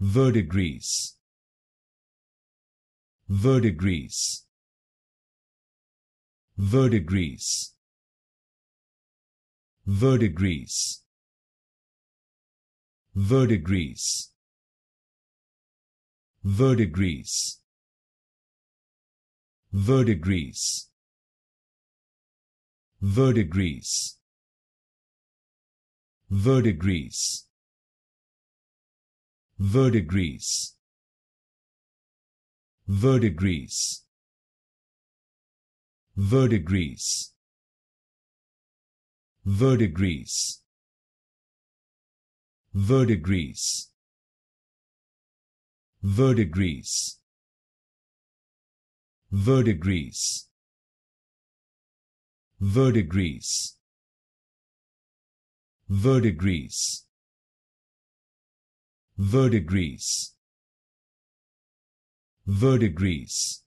verdigris verdigris verdigris verdigris verdigris verdigris verdigris verdigris verdigris verdigris verdigris verdigris verdigris verdigris verdigris verdigris verdigris verdigris verdigris verdigris